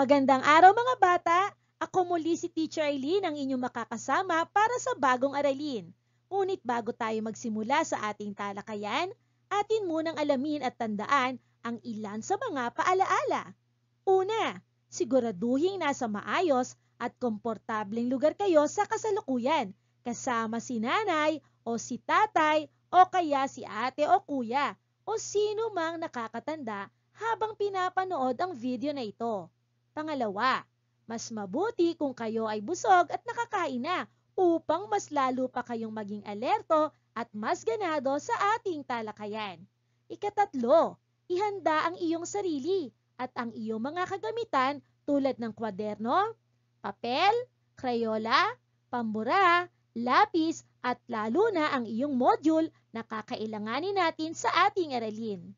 Magandang araw mga bata! Ako muli si Teacher Eileen ang inyong makakasama para sa bagong aralin. Ngunit bago tayo magsimula sa ating talakayan, atin munang alamin at tandaan ang ilan sa mga paalaala. Una, siguraduhin nasa maayos at komportableng lugar kayo sa kasalukuyan kasama si nanay o si tatay o kaya si ate o kuya o sino mang nakakatanda habang pinapanood ang video na ito. Pangalawa, mas mabuti kung kayo ay busog at nakakain na upang mas lalo pa kayong maging alerto at mas ganado sa ating talakayan. Ikatatlo, ihanda ang iyong sarili at ang iyong mga kagamitan tulad ng kwaderno, papel, krayola, pambura, lapis at lalo na ang iyong module na kakailanganin natin sa ating aralin.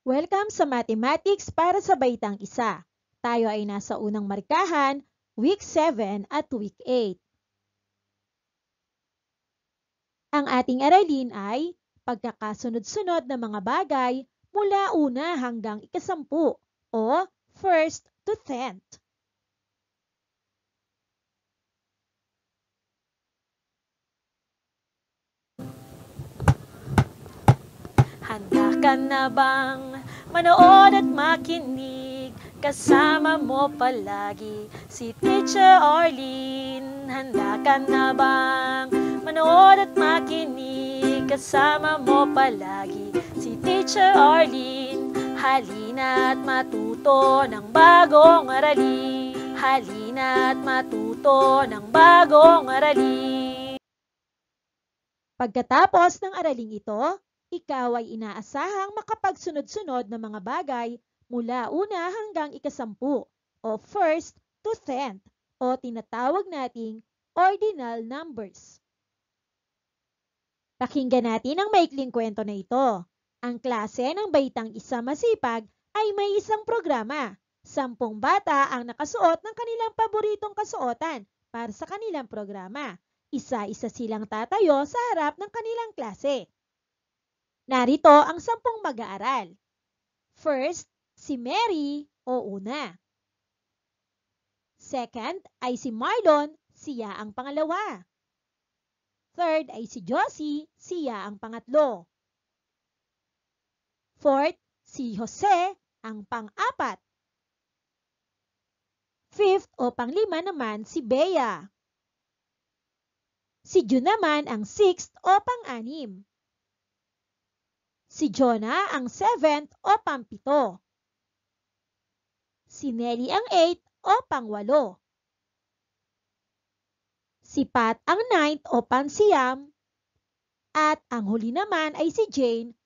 Welcome sa Mathematics para sa Baitang Isa. Tayo ay nasa unang markahan, Week 7 at Week 8. Ang ating aralin ay pagkakasunod-sunod ng mga bagay mula una hanggang ikasampu o first to tenth. ka na bang manood at makinig? Kasama mo palagi si Teacher Arlene. Handa ka na bang manood at makinig? Kasama mo palagi si Teacher Arlene. Halina at matuto ng bagong arali. Halina at matuto ng bagong arali. Pagkatapos ng araling ito, ikaw ay inaasahang makapagsunod-sunod ng mga bagay mula una hanggang ikasampu o first to tenth o tinatawag nating ordinal numbers. Pakinggan natin ang maikling kwento na ito. Ang klase ng Baitang Isa Masipag ay may isang programa. Sampung bata ang nakasuot ng kanilang paboritong kasuotan para sa kanilang programa. Isa-isa silang tatayo sa harap ng kanilang klase. Narito ang sampung mag-aaral. First, si Mary o una. Second ay si Marlon, siya ang pangalawa. Third ay si Josie, siya ang pangatlo. Fourth, si Jose, ang pang-apat. Fifth o panglima naman si Bea. Si June naman ang sixth o pang-anim si Jonah ang 7th o pampito. Si Nelly ang 8 o pangwalo. Si Pat ang 9th o pansiyam. At ang huli naman ay si Jane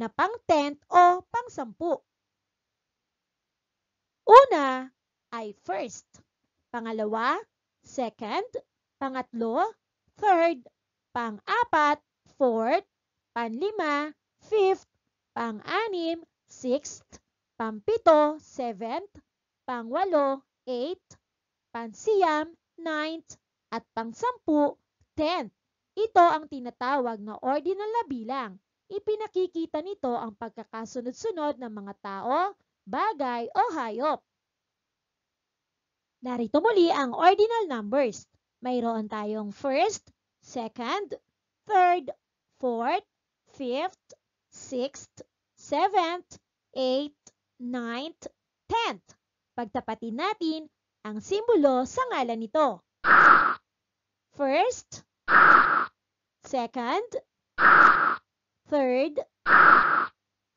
na pang 10th o pang 10. Una ay first, pangalawa, second, pangatlo, third, pang-apat, fourth, panlima, fifth, pang-anim, sixth, pampito, seventh, pangwalo, eighth, pansiyam, ninth, at pang pangsampu, tenth. Ito ang tinatawag na ordinal na bilang. Ipinakikita nito ang pagkakasunod-sunod ng mga tao, bagay o hayop. Narito muli ang ordinal numbers. Mayroon tayong first, second, third, fourth, fifth, sixth, seventh, eighth, ninth, tenth. Pagtapatin natin ang simbolo sa ngalan nito. First, second, third,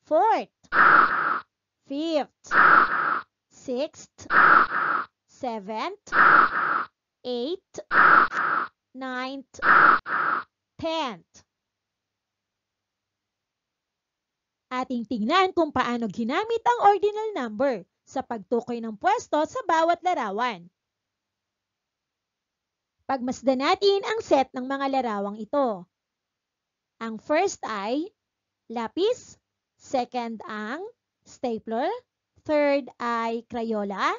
fourth, fifth, sixth, seventh, eighth, ninth, tenth. Ating tingnan kung paano ginamit ang ordinal number sa pagtukoy ng pwesto sa bawat larawan. Pagmasdan natin ang set ng mga larawang ito. Ang first ay lapis, second ang stapler, third ay crayola,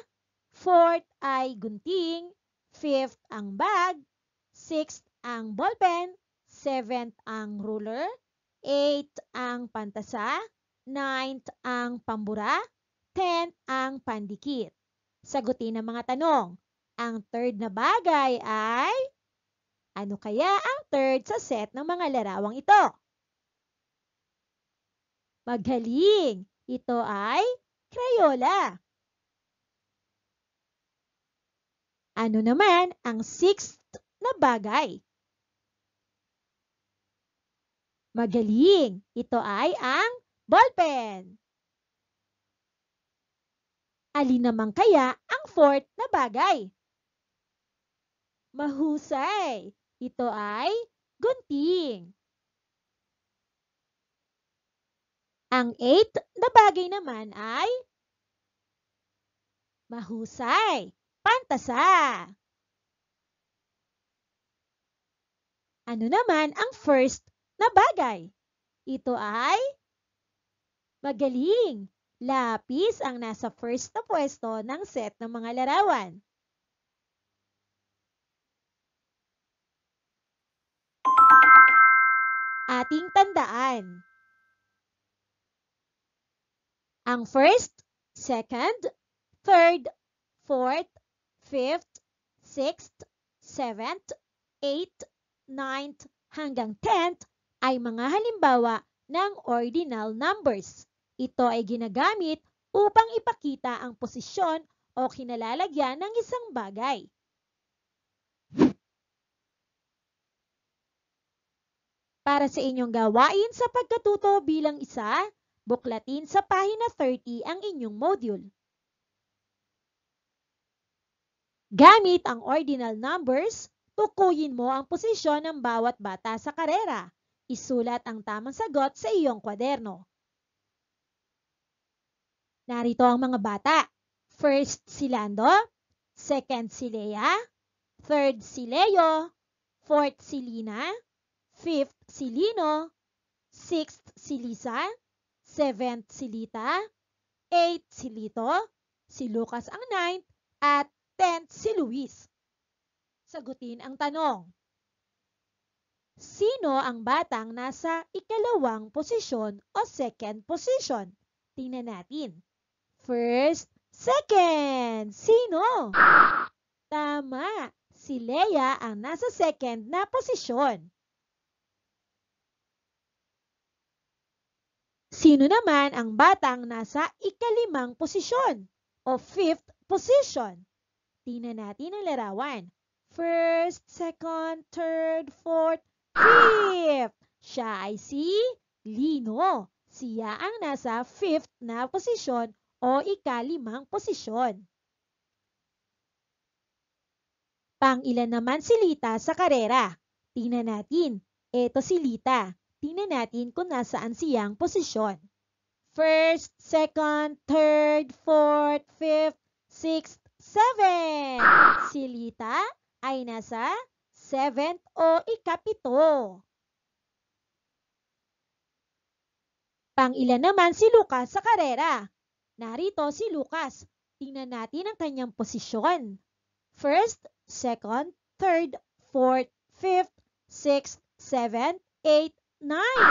fourth ay gunting, fifth ang bag, sixth ang ballpen, seventh ang ruler, 8 ang pantasa, 9 ang pambura, 10 ang pandikit. Sagutin ang mga tanong. Ang third na bagay ay ano kaya ang third sa set ng mga larawang ito? Magaling! Ito ay Crayola. Ano naman ang sixth na bagay? Magaling! Ito ay ang ballpen. Alin naman kaya ang fourth na bagay? Mahusay! Ito ay gunting. Ang eighth na bagay naman ay mahusay, pantasa. Ano naman ang first na bagay. Ito ay magaling. Lapis ang nasa first na pwesto ng set ng mga larawan. Ating tandaan. Ang first, second, third, fourth, fifth, sixth, seventh, eighth, ninth, hanggang tenth ay mga halimbawa ng ordinal numbers. Ito ay ginagamit upang ipakita ang posisyon o kinalalagyan ng isang bagay. Para sa inyong gawain sa pagkatuto bilang isa, buklatin sa pahina 30 ang inyong module. Gamit ang ordinal numbers, tukuyin mo ang posisyon ng bawat bata sa karera. Isulat ang tamang sagot sa iyong kwaderno. Narito ang mga bata. First si Lando, second si Lea, third si Leo, fourth si Lina, fifth si Lino, sixth si Lisa, seventh si Lita, eighth si Lito, si Lucas ang ninth, at tenth si Luis. Sagutin ang tanong. Sino ang batang nasa ikalawang posisyon o second position? Tingnan natin. First, second. Sino? Tama. Si Leia ang nasa second na posisyon. Sino naman ang batang nasa ikalimang posisyon o fifth position? Tingnan natin ang larawan. First, second, third, fourth, fifth. Siya ay si Lino. Siya ang nasa fifth na posisyon o ikalimang posisyon. Pang-ilan naman si Lita sa karera? Tingnan natin. Ito si Lita. Tingnan natin kung nasaan siyang posisyon. First, second, third, fourth, fifth, sixth, seventh. Si Lita ay nasa seventh o ikapito. Pang-ilan naman si Lucas sa karera. Narito si Lucas. Tingnan natin ang kanyang posisyon. First, second, third, fourth, fifth, sixth, seventh, eighth, ninth.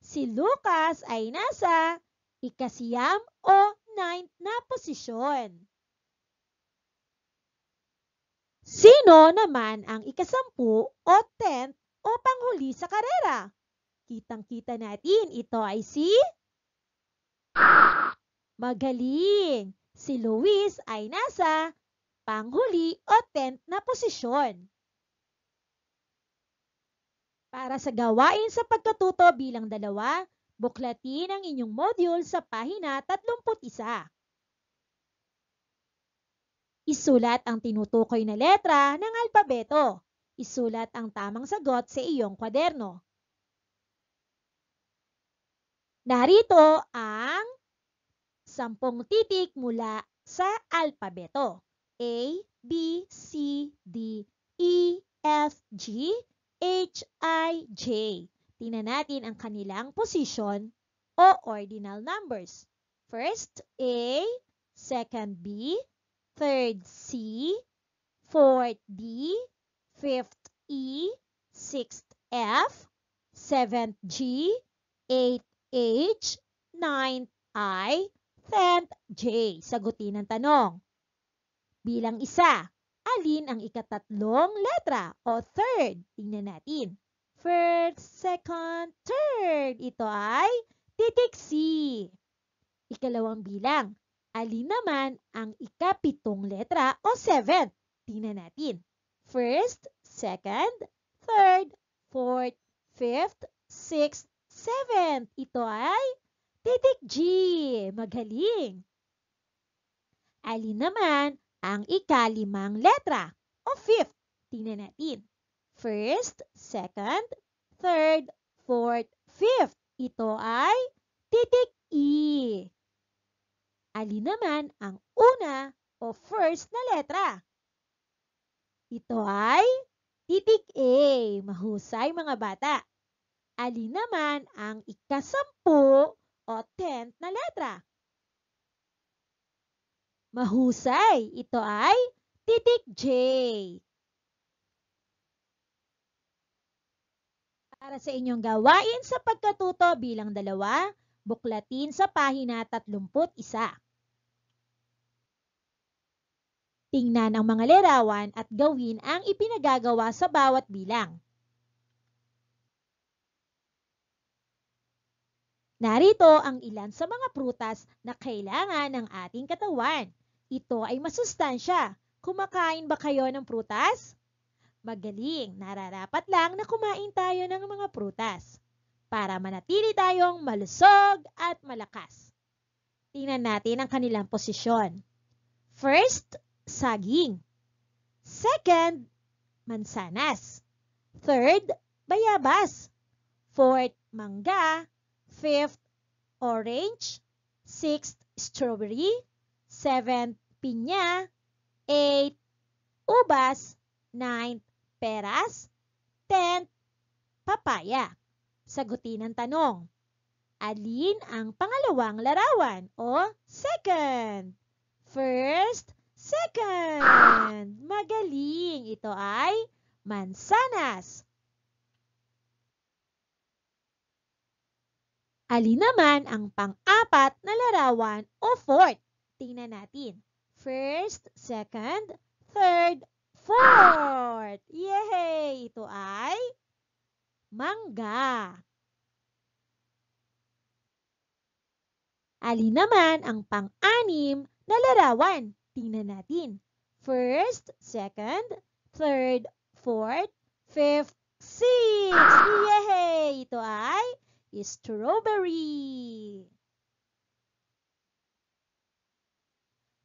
Si Lucas ay nasa ikasiyam o ninth na posisyon. Sino naman ang ikasampu o tenth o panghuli sa karera? Kitang-kita natin, ito ay si... Magaling! Si Luis ay nasa panghuli o tenth na posisyon. Para sa gawain sa pagkatuto bilang dalawa, buklatin ang inyong module sa pahina 31. Isulat ang tinutukoy na letra ng alpabeto. Isulat ang tamang sagot sa iyong kwaderno. Narito ang sampung titik mula sa alpabeto. A, B, C, D, E, F, G, H, I, J. Tingnan natin ang kanilang position o ordinal numbers. First, A, second B, third C, fourth D, fifth E, sixth F, seventh G, eighth H, ninth I, tenth J. Sagutin ang tanong. Bilang isa, alin ang ikatatlong letra o third? Tingnan natin. First, second, third. Ito ay titik C. Ikalawang bilang, Alin naman ang ikapitong letra o seventh? Tingnan natin. First, second, third, fourth, fifth, sixth, seventh. Ito ay titik G. Magaling! Alin naman ang ikalimang letra o fifth? Tingnan natin. First, second, third, fourth, fifth. Ito ay titik E. Alin naman ang una o first na letra? Ito ay titik A. Mahusay mga bata. Alin naman ang ikasampu o tenth na letra? Mahusay. Ito ay titik J. Para sa inyong gawain sa pagkatuto bilang dalawa, buklatin sa pahina 31. Tingnan ang mga larawan at gawin ang ipinagagawa sa bawat bilang. Narito ang ilan sa mga prutas na kailangan ng ating katawan. Ito ay masustansya. Kumakain ba kayo ng prutas? Magaling, nararapat lang na kumain tayo ng mga prutas para manatili tayong malusog at malakas. Tingnan natin ang kanilang posisyon. First, saging. Second, mansanas. Third, bayabas. Fourth, mangga. Fifth, orange. Sixth, strawberry. Seventh, pinya. Eighth, ubas. Ninth, peras. Tenth, papaya. Sagutin ang tanong. Alin ang pangalawang larawan o second? First, Second, magaling. Ito ay mansanas. Alin naman ang pang-apat na larawan o fourth? Tingnan natin. First, second, third, fourth. Yay! Ito ay mangga. Alin naman ang pang-anim na larawan? Tingnan natin. First, second, third, fourth, fifth, sixth. Yay! Ito ay strawberry.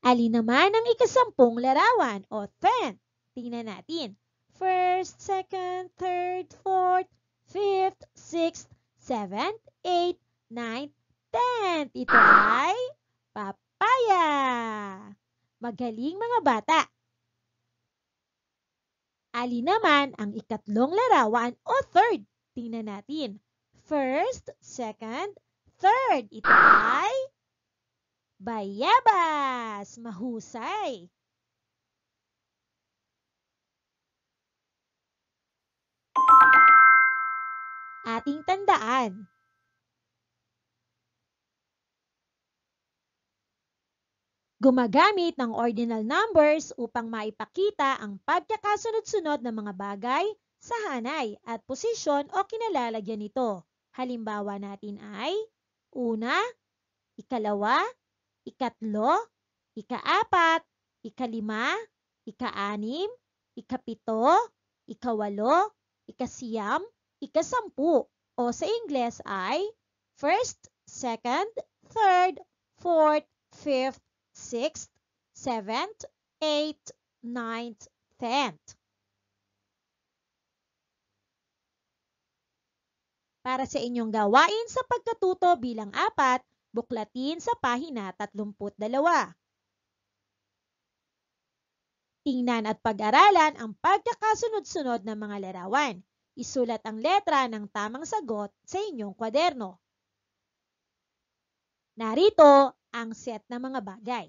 Alin naman ang ikasampung larawan o ten? Tingnan natin. First, second, third, fourth, fifth, sixth, seventh, eighth, ninth, tenth. Ito ay papaya. Magaling mga bata! Ali naman ang ikatlong larawan o third. Tingnan natin. First, second, third. Ito ay bayabas. Mahusay. Ating tandaan, Gumagamit ng ordinal numbers upang maipakita ang pagkakasunod-sunod ng mga bagay sa hanay at posisyon o kinalalagyan nito. Halimbawa natin ay una, ikalawa, ikatlo, ikaapat, ikalima, ikaanim, ikapito, ikawalo, ikasiyam, ikasampu o sa Ingles ay first, second, third, fourth, fifth, sixth, seventh, eighth, ninth, tenth. Para sa inyong gawain sa pagkatuto bilang apat, buklatin sa pahina 32. Tingnan at pag-aralan ang pagkakasunod-sunod ng mga larawan. Isulat ang letra ng tamang sagot sa inyong kwaderno. Narito ang set ng mga bagay.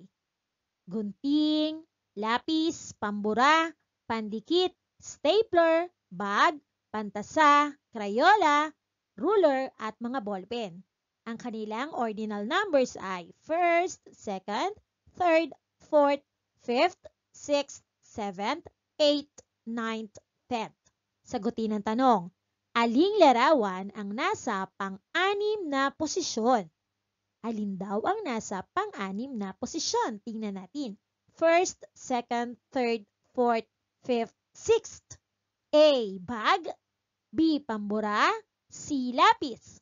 Gunting, lapis, pambura, pandikit, stapler, bag, pantasa, crayola, ruler at mga ballpen. Ang kanilang ordinal numbers ay 1st, 2nd, 3rd, 4th, 5th, 6th, 7th, 8th, 9th, 10th. Sagutin ang tanong, aling larawan ang nasa pang-anim na posisyon? Alin daw ang nasa pang-anim na posisyon? Tingnan natin. First, second, third, fourth, fifth, sixth. A. Bag. B. Pambura. C. Lapis.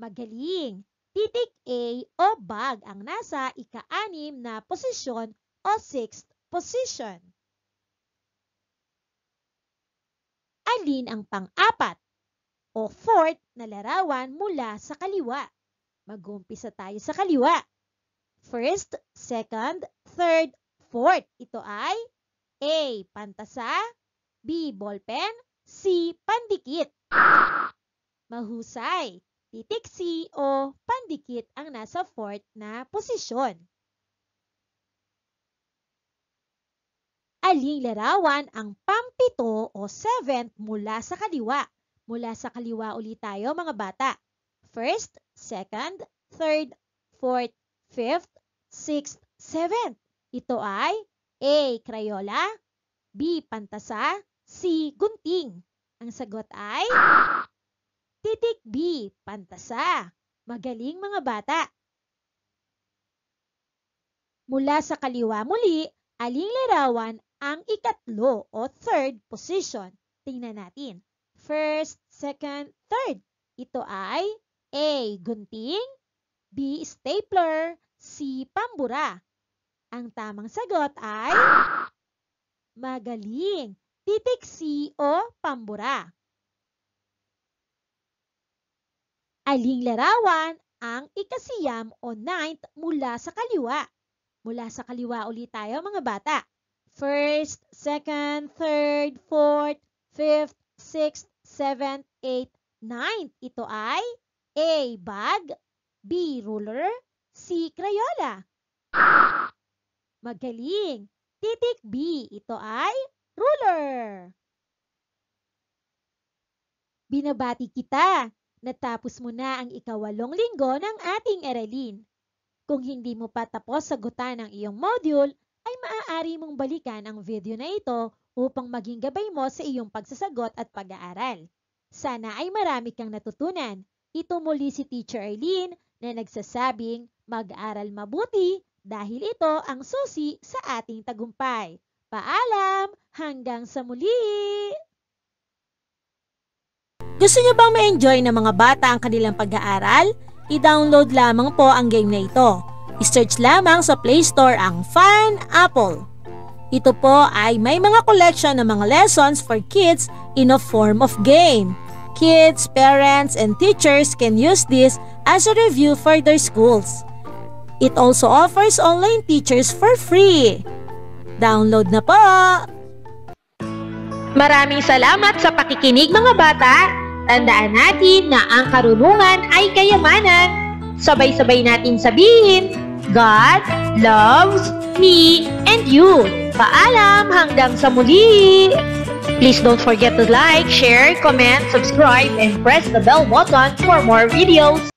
Magaling! Titik A o bag ang nasa ika-anim na posisyon o sixth position. Alin ang pang-apat o fourth na larawan mula sa kaliwa? Mag-umpisa tayo sa kaliwa. First, second, third, fourth. Ito ay A. Pantasa B. Ballpen C. Pandikit Mahusay! Titik C o pandikit ang nasa fourth na posisyon. Aling larawan ang pampito o seventh mula sa kaliwa? Mula sa kaliwa ulit tayo mga bata. First, second, third, fourth, fifth, sixth, seventh. Ito ay A. Crayola B. Pantasa C. Gunting Ang sagot ay Titik B. Pantasa Magaling mga bata! Mula sa kaliwa muli, aling larawan ang ikatlo o third position? Tingnan natin. First, second, third. Ito ay A. Gunting B. Stapler C. Pambura Ang tamang sagot ay Magaling! Titik C o Pambura Aling larawan ang ikasiyam o ninth mula sa kaliwa? Mula sa kaliwa ulit tayo mga bata. First, second, third, fourth, fifth, sixth, seventh, eighth, ninth. Ito ay A. Bag B. Ruler C. Crayola Magaling! Titik B. Ito ay ruler. Binabati kita. Natapos mo na ang ikawalong linggo ng ating aralin. Kung hindi mo pa tapos sagutan ang iyong module, ay maaari mong balikan ang video na ito upang maging gabay mo sa iyong pagsasagot at pag-aaral. Sana ay marami kang natutunan. Ito muli si Teacher Eileen na nagsasabing mag-aral mabuti dahil ito ang susi sa ating tagumpay. Paalam! Hanggang sa muli! Gusto niyo bang ma-enjoy ng mga bata ang kanilang pag-aaral? I-download lamang po ang game na ito. I-search lamang sa Play Store ang Fun Apple. Ito po ay may mga collection ng mga lessons for kids in a form of game kids, parents, and teachers can use this as a review for their schools. It also offers online teachers for free. Download na po! Maraming salamat sa pakikinig mga bata! Tandaan natin na ang karunungan ay kayamanan. Sabay-sabay natin sabihin, God loves me and you. Paalam hanggang sa muli! Please don't forget to like, share, comment, subscribe, and press the bell button for more videos.